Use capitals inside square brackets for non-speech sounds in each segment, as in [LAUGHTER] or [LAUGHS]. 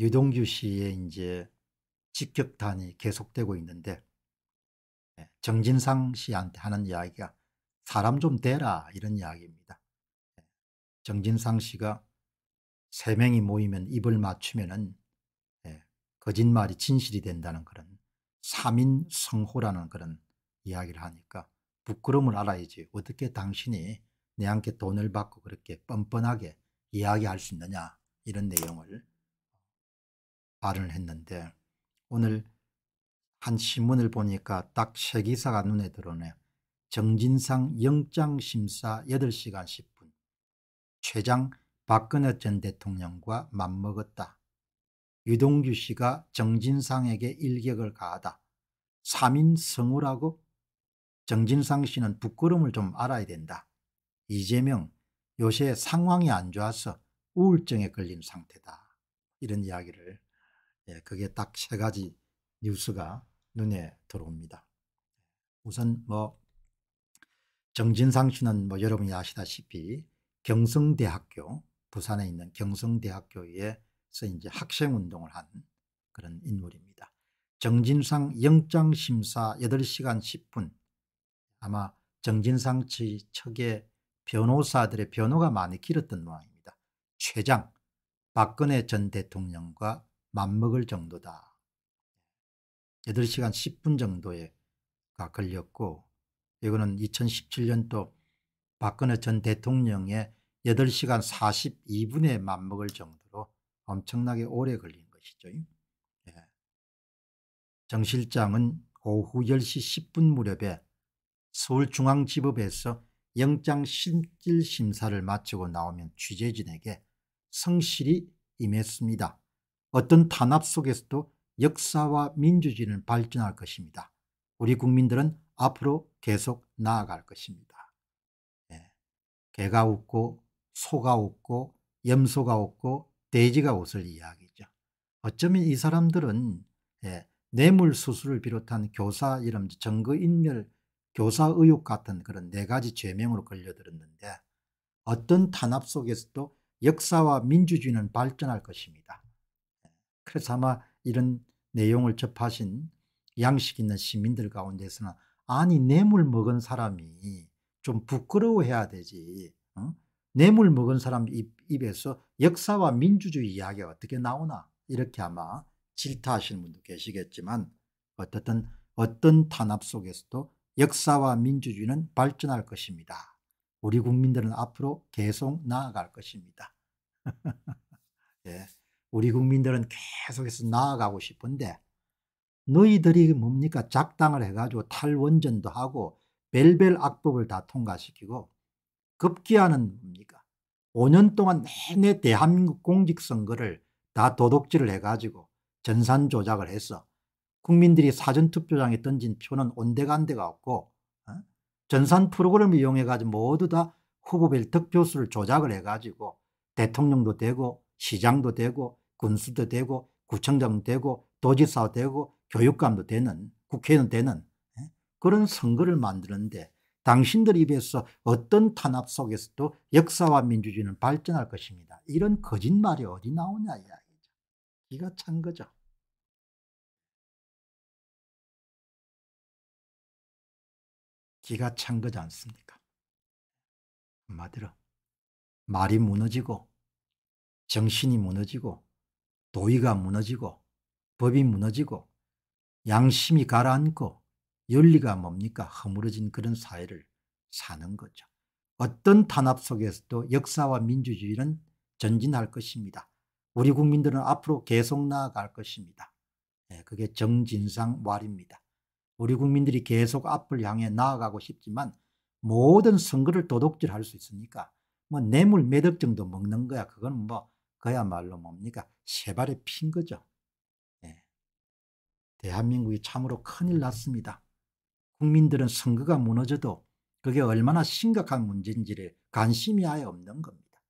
유동규 씨의 이제 직격탄이 계속되고 있는데 예, 정진상 씨한테 하는 이야기가 사람 좀 대라 이런 이야기입니다. 예, 정진상 씨가 세 명이 모이면 입을 맞추면은 예, 거짓말이 진실이 된다는 그런 3인 성호라는 그런 이야기를 하니까 부끄러움을 알아야지 어떻게 당신이 내한테 돈을 받고 그렇게 뻔뻔하게 이야기할 수 있느냐 이런 내용을 발언을 했는데 오늘 한 신문을 보니까 딱 세 기사가 눈에 들어오네. 정진상 영장심사 8시간 10분. 최장 박근혜 전 대통령과 맞먹었다. 유동규 씨가 정진상에게 일격을 가하다. 3인 성우라고? 정진상 씨는 부끄러움을 좀 알아야 된다. 이재명, 요새 상황이 안 좋아서 우울증에 걸린 상태다. 이런 이야기를 예, 그게 딱 세 가지 뉴스가 눈에 들어옵니다. 우선 뭐 정진상 씨는 뭐 여러분이 아시다시피 경성대학교 부산에 있는 경성대학교에서 이제 학생 운동을 한 그런 인물입니다. 정진상 영장 심사 8시간 10분 아마 정진상 씨 측의 변호사들의 변호가 많이 길었던 모양입니다. 최장 박근혜 전 대통령과 맞먹을 정도다. 8시간 10분 정도가 걸렸고 이거는 2017년도 박근혜 전 대통령의 8시간 42분에 맞먹을 정도로 엄청나게 오래 걸린 것이죠. 예. 정 실장은 오후 10시 10분 무렵에 서울중앙지법에서 영장 실질 심사를 마치고 나오면 취재진에게 성실히 임했습니다. 어떤 탄압 속에서도 역사와 민주주의는 발전할 것입니다. 우리 국민들은 앞으로 계속 나아갈 것입니다. 네. 개가 웃고 소가 웃고 염소가 웃고 돼지가 웃을 이야기죠. 어쩌면 이 사람들은 예, 뇌물수술을 비롯한 교사 이름 정거인멸 교사 의혹 같은 그런 네 가지 죄명으로 걸려들었는데 어떤 탄압 속에서도 역사와 민주주의는 발전할 것입니다. 그래서 아마 이런 내용을 접하신 양식 있는 시민들 가운데서는 아니 뇌물 먹은 사람이 좀 부끄러워해야 되지 어? 뇌물 먹은 사람 입, 입에서 역사와 민주주의 이야기가 어떻게 나오나 이렇게 아마 질타하시는 분도 계시겠지만 어떻든 어떤 탄압 속에서도 역사와 민주주의는 발전할 것입니다. 우리 국민들은 앞으로 계속 나아갈 것입니다. [LAUGHS] 예. 우리 국민들은 계속해서 나아가고 싶은데 너희들이 뭡니까 작당을 해가지고 탈원전도 하고 벨벨 악법을 다 통과시키고 급기야는 뭡니까 5년 동안 내내 대한민국 공직선거를 다 도둑질을 해가지고 전산 조작을 해서 국민들이 사전투표장에 던진 표는 온데간데가 없고 어? 전산 프로그램을 이용해가지고 모두 다 후보별 득표수를 조작을 해가지고 대통령도 되고 시장도 되고 군수도 되고 구청장 되고 도지사 되고 교육감도 되는 국회의원 되는 예? 그런 선거를 만드는데 당신들 입에서 어떤 탄압 속에서도 역사와 민주주의는 발전할 것입니다. 이런 거짓말이 어디 나오냐 이야기죠. 기가 찬 거죠. 기가 찬 거지 않습니까? 한마디로 말이 무너지고 정신이 무너지고 도의가 무너지고 법이 무너지고 양심이 가라앉고 열리가 뭡니까 허물어진 그런 사회를 사는 거죠. 어떤 탄압 속에서도 역사와 민주주의는 전진할 것입니다. 우리 국민들은 앞으로 계속 나아갈 것입니다. 네, 그게 정진상 말입니다. 우리 국민들이 계속 앞을 향해 나아가고 싶지만 모든 선거를 도둑질할 수 있으니까 뭐 뇌물 매덕 정도 먹는 거야 그건 뭐 그야말로 뭡니까? 세 발에 핀 거죠. 예. 대한민국이 참으로 큰일 났습니다. 국민들은 선거가 무너져도 그게 얼마나 심각한 문제인지를 관심이 아예 없는 겁니다.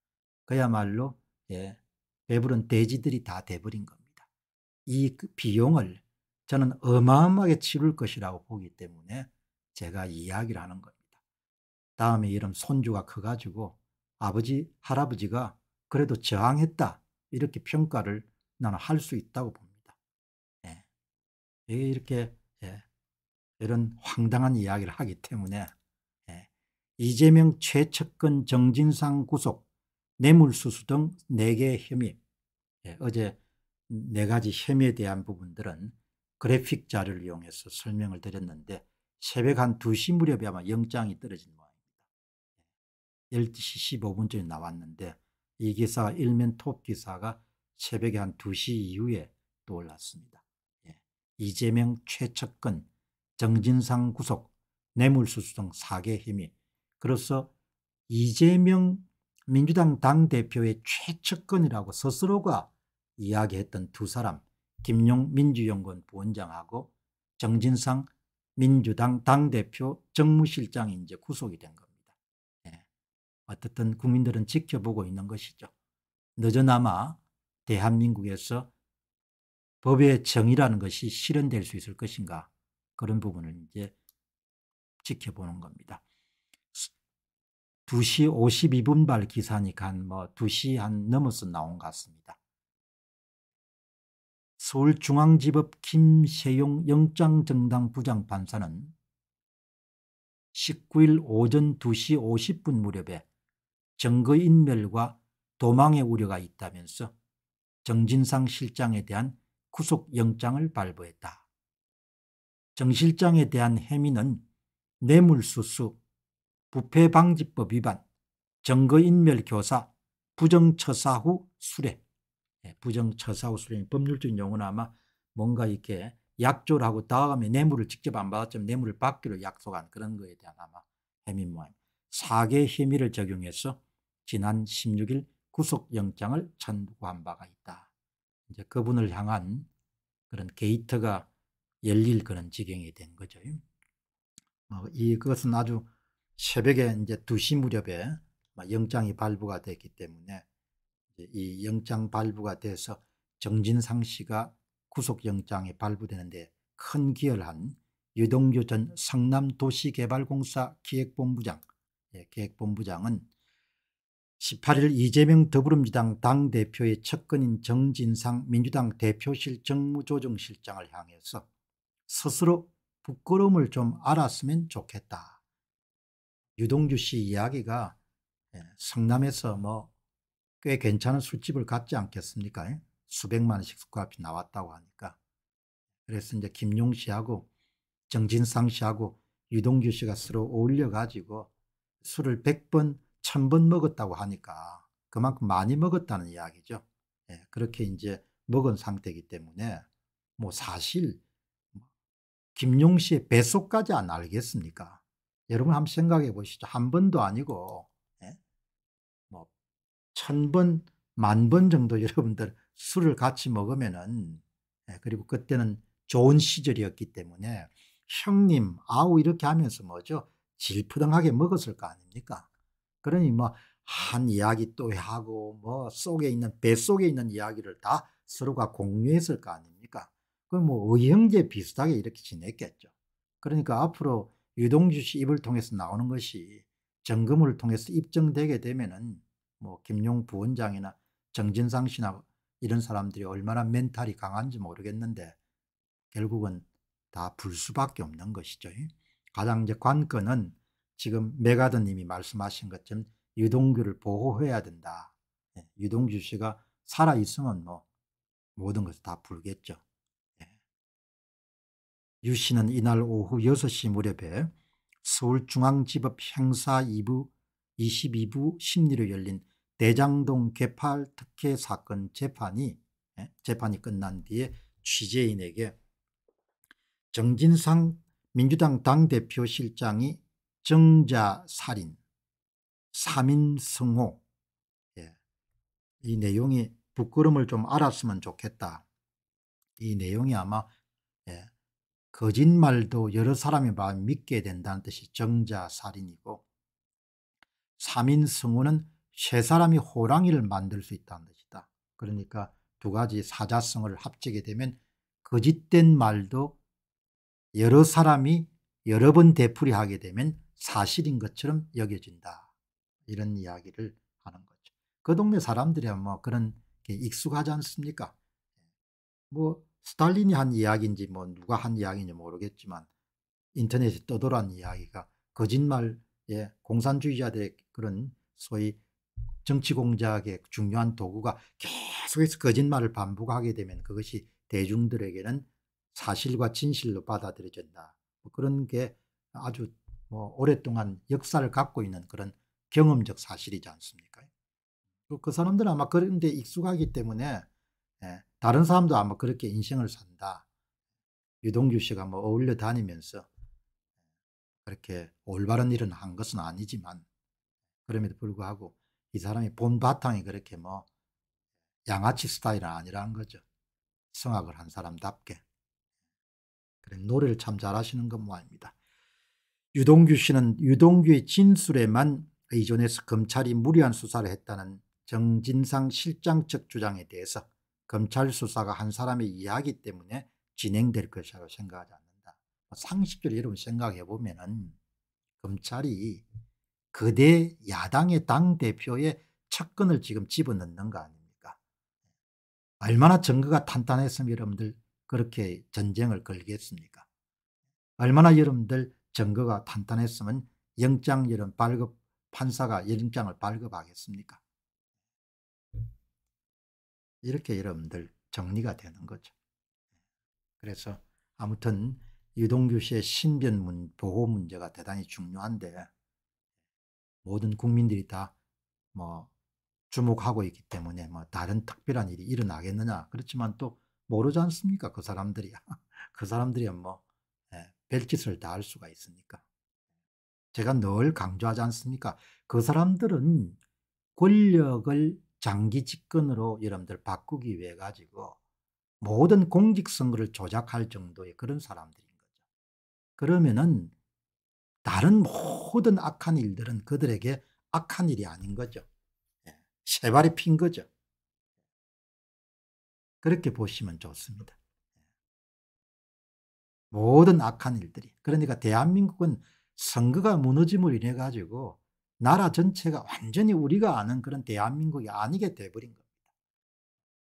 그야말로 예, 배부른 돼지들이 다 돼버린 겁니다. 이 그 비용을 저는 어마어마하게 치를 것이라고 보기 때문에 제가 이야기를 하는 겁니다. 다음에 이런 손주가 커가지고 아버지, 할아버지가 그래도 저항했다. 이렇게 평가를 나는 할 수 있다고 봅니다. 예. 이렇게 예. 이런 황당한 이야기를 하기 때문에 예. 이재명 최측근 정진상 구속 뇌물수수 등 4개의 혐의 예, 어제 4가지 혐의에 대한 부분들은 그래픽 자료를 이용해서 설명을 드렸는데 새벽 한 2시 무렵에 아마 영장이 떨어진 모양입니다. 12시 예. 15분쯤에 나왔는데 이 기사 일면 톱 기사가 새벽에 한 2시 이후에 또 올랐습니다. 예. 이재명 최측근 정진상 구속 뇌물수수 등 4개 힘이 그래서 이재명 민주당 당대표의 최측근이라고 스스로가 이야기했던 두 사람 김용 민주연구원 부원장하고 정진상 민주당 당대표 정무실장이 이제 구속이 된 겁니다. 어떻든 국민들은 지켜보고 있는 것이죠. 늦어나마 대한민국에서 법의 정의라는 것이 실현될 수 있을 것인가 그런 부분을 이제 지켜보는 겁니다. 2시 52분 발 기사니까 뭐 2시 한 넘어서 나온 것 같습니다. 서울중앙지법 김세용 영장정당 부장판사는 19일 오전 2시 50분 무렵에 증거인멸과 도망의 우려가 있다면서 정진상 실장에 대한 구속영장을 발부했다. 정 실장에 대한 혐의는 뇌물수수, 부패방지법 위반, 증거인멸 교사, 부정처사 후 수뢰. 예, 부정처사 후 수뢰. 법률적인 용어는 아마 뭔가 이렇게 약조를 하고 다음에 뇌물을 직접 안 받았지만 뇌물을 받기로 약속한 그런 거에 대한 아마 혐의 모양. 사계 혐의를 적용해서 지난 16일 구속영장을 청구한 바가 있다. 이제 그분을 향한 그런 게이트가 열릴 그런 지경이 된 거죠. 어, 이, 것은 아주 새벽에 이제 2시 무렵에 영장이 발부가 됐기 때문에 이 영장 발부가 돼서 정진상 씨가 구속영장이 발부되는데 큰 기여한 유동규 전 성남도시개발공사 기획본부장, 예, 기획본부장은 18일 이재명 더불어민주당 당대표의 첫근인 정진상 민주당 대표실 정무조정실장을 향해서 스스로 부끄러움을 좀 알았으면 좋겠다. 유동규 씨 이야기가 예, 성남에서 뭐 꽤 괜찮은 술집을 갖지 않겠습니까? 수백만 원씩 숙박비 나왔다고 하니까. 그래서 이제 김용 씨하고 정진상 씨하고 유동규 씨가 서로 어울려가지고 술을 100번 천번 먹었다고 하니까 그만큼 많이 먹었다는 이야기죠. 예, 그렇게 이제 먹은 상태이기 때문에 뭐 사실 뭐 김용 씨의 뱃속까지 안 알겠습니까? 여러분 한번 생각해 보시죠. 한 번도 아니고 예? 뭐천 번, 만 번 정도 [LAUGHS] 여러분들 술을 같이 먹으면은 예, 그리고 그때는 좋은 시절이었기 때문에 형님 아우 이렇게 하면서 뭐죠? 질푸등하게 먹었을 거 아닙니까? 그러니 뭐 한 이야기 또 하고 뭐 속에 있는 뱃속에 있는 이야기를 다 서로가 공유했을 거 아닙니까? 그럼 뭐 의형제 비슷하게 이렇게 지냈겠죠. 그러니까 앞으로 유동주 씨 입을 통해서 나오는 것이 점검을 통해서 입증되게 되면은 뭐 김용 부원장이나 정진상 씨나 이런 사람들이 얼마나 멘탈이 강한지 모르겠는데 결국은 다 불수밖에 없는 것이죠. 가장 이제 관건은 지금 메가드님이 말씀하신 것처럼 유동규를 보호해야 된다. 예, 유동규 씨가 살아 있으면 뭐 모든 것을 다 불겠죠. 예. 유 씨는 이날 오후 6시 무렵에 서울중앙지법 행사 2부 22부 심리로 열린 대장동 개팔 특혜 사건 재판이 예, 재판이 끝난 뒤에 취재인에게 정진상 민주당 당대표 실장이 정자살인, 삼인성호 예. 이 내용이 부끄럼을 좀 알았으면 좋겠다. 이 내용이 아마 예. 거짓말도 여러 사람이 믿게 된다는 뜻이 정자살인이고 삼인성호는 세 사람이 호랑이를 만들 수 있다는 뜻이다. 그러니까 두 가지 사자성을 합치게 되면 거짓된 말도 여러 사람이 여러 번 되풀이하게 되면 사실인 것처럼 여겨진다. 이런 이야기를 하는 거죠. 그 동네 사람들이 뭐 그런 게 익숙하지 않습니까? 뭐 스탈린이 한 이야기인지 뭐 누가 한 이야기인지 모르겠지만 인터넷에 떠돌한 이야기가 거짓말에 공산주의자들의 그런 소위 정치 공작의 중요한 도구가 계속해서 거짓말을 반복하게 되면 그것이 대중들에게는 사실과 진실로 받아들여진다. 뭐 그런 게 아주 뭐 오랫동안 역사를 갖고 있는 그런 경험적 사실이지 않습니까? 그, 그 사람들은 아마 그런 데 익숙하기 때문에 예, 다른 사람도 아마 그렇게 인생을 산다. 유동규 씨가 뭐 어울려 다니면서 그렇게 올바른 일은 한 것은 아니지만 그럼에도 불구하고 이 사람이 본 바탕이 그렇게 뭐 양아치 스타일은 아니라는 거죠. 성악을 한 사람답게. 그래, 노래를 참 잘하시는 것 모양입니다. 뭐 유동규 씨는 유동규의 진술에만 의존해서 검찰이 무리한 수사를 했다는 정진상 실장 측 주장에 대해서 검찰 수사가 한 사람의 이야기 때문에 진행될 것이라고 생각하지 않는다. 뭐 상식적으로 여러분 생각해 보면은 검찰이 그대 야당의 당대표의 착근을 지금 집어넣는 거 아닙니까? 얼마나 증거가 탄탄했으면 여러분들 그렇게 전쟁을 걸겠습니까? 얼마나 여러분들 증거가 탄탄했으면 영장 여론 발급 판사가 영장을 발급하겠습니까? 이렇게 여러분들 정리가 되는 거죠. 그래서 아무튼 유동규 씨의 신변 보호 문제가 대단히 중요한데 모든 국민들이 다 뭐 주목하고 있기 때문에 뭐 다른 특별한 일이 일어나겠느냐 그렇지만 또 모르지 않습니까 그 사람들이야 [LAUGHS] 그 사람들이야 뭐 별짓을 다 할 수가 있습니까? 제가 늘 강조하지 않습니까? 그 사람들은 권력을 장기 집권으로 여러분들 바꾸기 위해 가지고 모든 공직선거를 조작할 정도의 그런 사람들인 거죠. 그러면은 다른 모든 악한 일들은 그들에게 악한 일이 아닌 거죠. 예, 세발이 핀 거죠. 그렇게 보시면 좋습니다. 모든 악한 일들이 그러니까 대한민국은 선거가 무너짐으로 인해 가지고 나라 전체가 완전히 우리가 아는 그런 대한민국이 아니게 돼버린 겁니다.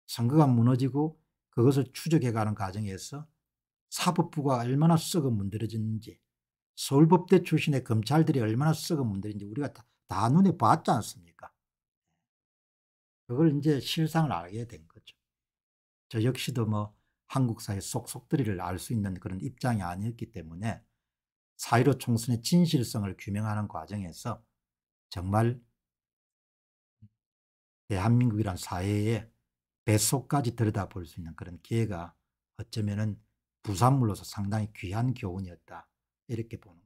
선거가 무너지고 그것을 추적해가는 과정에서 사법부가 얼마나 썩어 문드러졌는지 서울법대 출신의 검찰들이 얼마나 썩어 문드는지 우리가 다, 다 눈에 봤지 않습니까? 그걸 이제 실상을 알게 된 거죠. 저 역시도 뭐 한국사의 속속들이를 알 수 있는 그런 입장이 아니었기 때문에 사이로 총선의 진실성을 규명하는 과정에서 정말 대한민국이란 사회의 뱃속까지 들여다볼 수 있는 그런 기회가 어쩌면은 부산물로서 상당히 귀한 교훈이었다 이렇게 보는